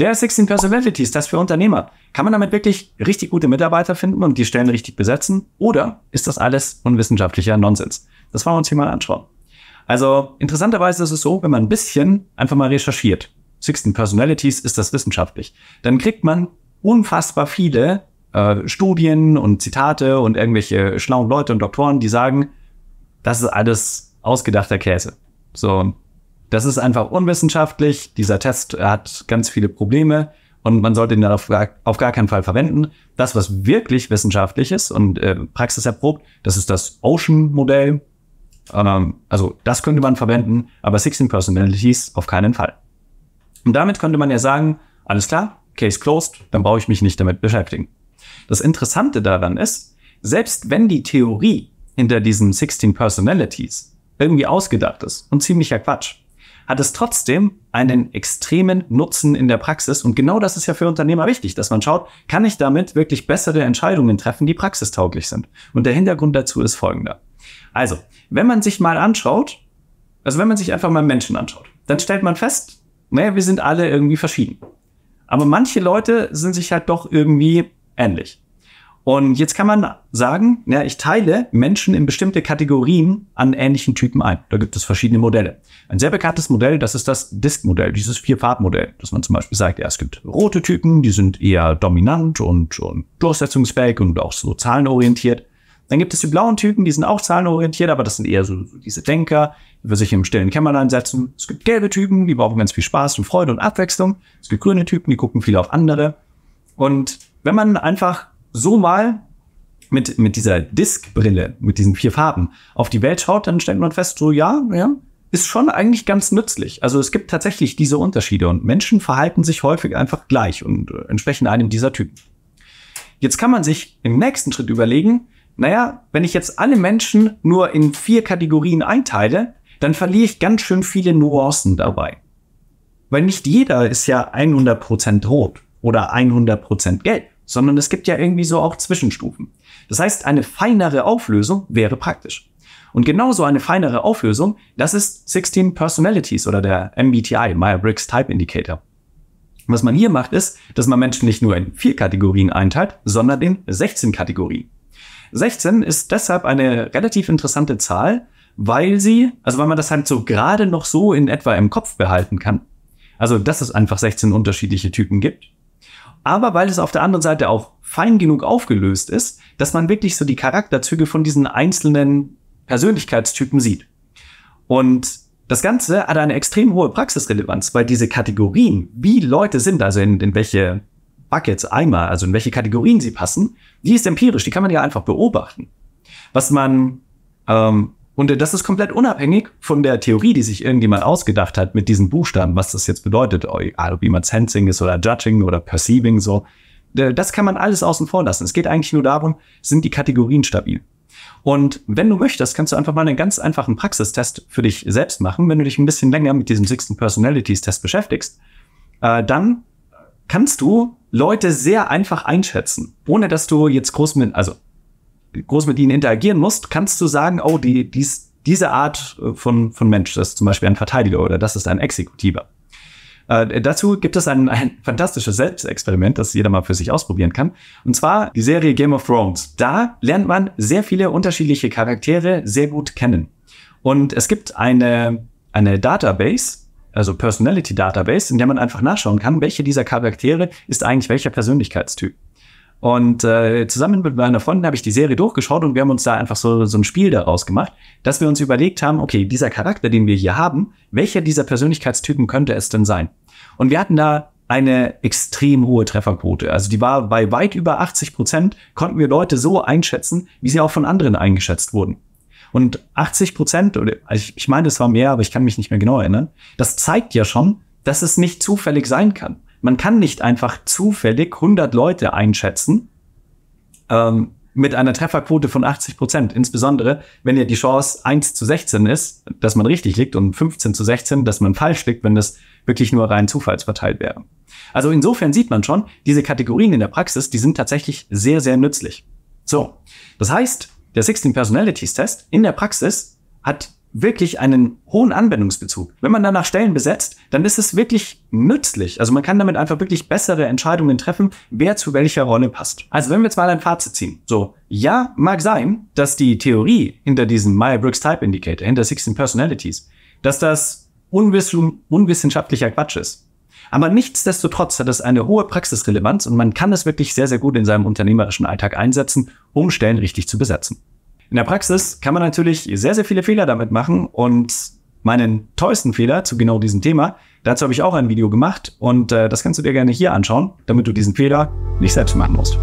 Der 16 Personalities, das für Unternehmer. Kann man damit wirklich richtig gute Mitarbeiter finden und die Stellen richtig besetzen? Oder ist das alles unwissenschaftlicher Nonsens? Das wollen wir uns hier mal anschauen. Also interessanterweise ist es so, wenn man ein bisschen einfach mal recherchiert, 16 Personalities ist das wissenschaftlich, dann kriegt man unfassbar viele äh, Studien und Zitate und irgendwelche schlauen Leute und Doktoren, die sagen, das ist alles ausgedachter Käse. So, das ist einfach unwissenschaftlich. Dieser Test hat ganz viele Probleme und man sollte ihn auf gar, auf gar keinen Fall verwenden. Das, was wirklich wissenschaftlich ist und äh, erprobt, das ist das Ocean-Modell. Ähm, also das könnte man verwenden, aber 16 Personalities auf keinen Fall. Und damit könnte man ja sagen, alles klar, Case closed, dann brauche ich mich nicht damit beschäftigen. Das Interessante daran ist, selbst wenn die Theorie hinter diesen 16 Personalities irgendwie ausgedacht ist und ziemlicher Quatsch, hat es trotzdem einen mhm. extremen Nutzen in der Praxis. Und genau das ist ja für Unternehmer wichtig, dass man schaut, kann ich damit wirklich bessere Entscheidungen treffen, die praxistauglich sind. Und der Hintergrund dazu ist folgender. Also, wenn man sich mal anschaut, also wenn man sich einfach mal Menschen anschaut, dann stellt man fest, naja, ne, wir sind alle irgendwie verschieden. Aber manche Leute sind sich halt doch irgendwie ähnlich. Und jetzt kann man sagen, ja, ich teile Menschen in bestimmte Kategorien an ähnlichen Typen ein. Da gibt es verschiedene Modelle. Ein sehr bekanntes Modell, das ist das Disk-Modell, dieses Vier-Farb-Modell, dass man zum Beispiel sagt, ja, es gibt rote Typen, die sind eher dominant und, und durchsetzungsfähig und auch so zahlenorientiert. Dann gibt es die blauen Typen, die sind auch zahlenorientiert, aber das sind eher so, so diese Denker, die sich im stillen Kämmerlein setzen. Es gibt gelbe Typen, die brauchen ganz viel Spaß und Freude und Abwechslung. Es gibt grüne Typen, die gucken viel auf andere. Und wenn man einfach so mal mit, mit dieser Diskbrille, mit diesen vier Farben auf die Welt schaut, dann stellt man fest, so ja, ja, ist schon eigentlich ganz nützlich. Also es gibt tatsächlich diese Unterschiede und Menschen verhalten sich häufig einfach gleich und äh, entsprechen einem dieser Typen. Jetzt kann man sich im nächsten Schritt überlegen, naja, wenn ich jetzt alle Menschen nur in vier Kategorien einteile, dann verliere ich ganz schön viele Nuancen dabei. Weil nicht jeder ist ja 100% rot oder 100% gelb sondern es gibt ja irgendwie so auch Zwischenstufen. Das heißt, eine feinere Auflösung wäre praktisch. Und genauso eine feinere Auflösung, das ist 16 Personalities oder der MBTI, Meyer-Briggs Type Indicator. Was man hier macht, ist, dass man Menschen nicht nur in vier Kategorien einteilt, sondern in 16 Kategorien. 16 ist deshalb eine relativ interessante Zahl, weil sie, also weil man das halt so gerade noch so in etwa im Kopf behalten kann. Also, dass es einfach 16 unterschiedliche Typen gibt aber weil es auf der anderen Seite auch fein genug aufgelöst ist, dass man wirklich so die Charakterzüge von diesen einzelnen Persönlichkeitstypen sieht. Und das Ganze hat eine extrem hohe Praxisrelevanz, weil diese Kategorien, wie Leute sind, also in, in welche Buckets, Eimer, also in welche Kategorien sie passen, die ist empirisch, die kann man ja einfach beobachten. Was man ähm, und das ist komplett unabhängig von der Theorie, die sich irgendjemand ausgedacht hat mit diesen Buchstaben, was das jetzt bedeutet, egal ob jemand Sensing ist oder Judging oder Perceiving so. Äh, das kann man alles außen vor lassen. Es geht eigentlich nur darum, sind die Kategorien stabil. Und wenn du möchtest, kannst du einfach mal einen ganz einfachen Praxistest für dich selbst machen. Wenn du dich ein bisschen länger mit diesem Sixten Personalities Test beschäftigst, äh, dann kannst du Leute sehr einfach einschätzen, ohne dass du jetzt groß mit, also groß mit ihnen interagieren musst, kannst du sagen, oh, die, dies, diese Art äh, von, von Mensch, das ist zum Beispiel ein Verteidiger oder das ist ein Exekutiver. Äh, dazu gibt es ein, ein fantastisches Selbstexperiment, das jeder mal für sich ausprobieren kann. Und zwar die Serie Game of Thrones. Da lernt man sehr viele unterschiedliche Charaktere sehr gut kennen. Und es gibt eine, eine Database, also Personality Database, in der man einfach nachschauen kann, welche dieser Charaktere ist eigentlich welcher Persönlichkeitstyp. Und äh, zusammen mit meiner Freundin habe ich die Serie durchgeschaut und wir haben uns da einfach so, so ein Spiel daraus gemacht, dass wir uns überlegt haben, okay, dieser Charakter, den wir hier haben, welcher dieser Persönlichkeitstypen könnte es denn sein? Und wir hatten da eine extrem hohe Trefferquote. Also die war bei weit über 80 Prozent, konnten wir Leute so einschätzen, wie sie auch von anderen eingeschätzt wurden. Und 80 Prozent, oder also ich meine, es war mehr, aber ich kann mich nicht mehr genau erinnern, das zeigt ja schon, dass es nicht zufällig sein kann. Man kann nicht einfach zufällig 100 Leute einschätzen ähm, mit einer Trefferquote von 80 Prozent. Insbesondere, wenn ja die Chance 1 zu 16 ist, dass man richtig liegt und 15 zu 16, dass man falsch liegt, wenn das wirklich nur rein zufallsverteilt wäre. Also insofern sieht man schon, diese Kategorien in der Praxis, die sind tatsächlich sehr, sehr nützlich. So, das heißt, der 16 Personalities Test in der Praxis hat wirklich einen hohen Anwendungsbezug. Wenn man danach Stellen besetzt, dann ist es wirklich nützlich. Also man kann damit einfach wirklich bessere Entscheidungen treffen, wer zu welcher Rolle passt. Also wenn wir jetzt mal ein Fazit ziehen. So, ja, mag sein, dass die Theorie hinter diesem Meyer-Briggs Type Indicator, hinter 16 Personalities, dass das unwiss unwissenschaftlicher Quatsch ist. Aber nichtsdestotrotz hat es eine hohe Praxisrelevanz und man kann es wirklich sehr, sehr gut in seinem unternehmerischen Alltag einsetzen, um Stellen richtig zu besetzen. In der Praxis kann man natürlich sehr, sehr viele Fehler damit machen und meinen tollsten Fehler zu genau diesem Thema, dazu habe ich auch ein Video gemacht und äh, das kannst du dir gerne hier anschauen, damit du diesen Fehler nicht selbst machen musst.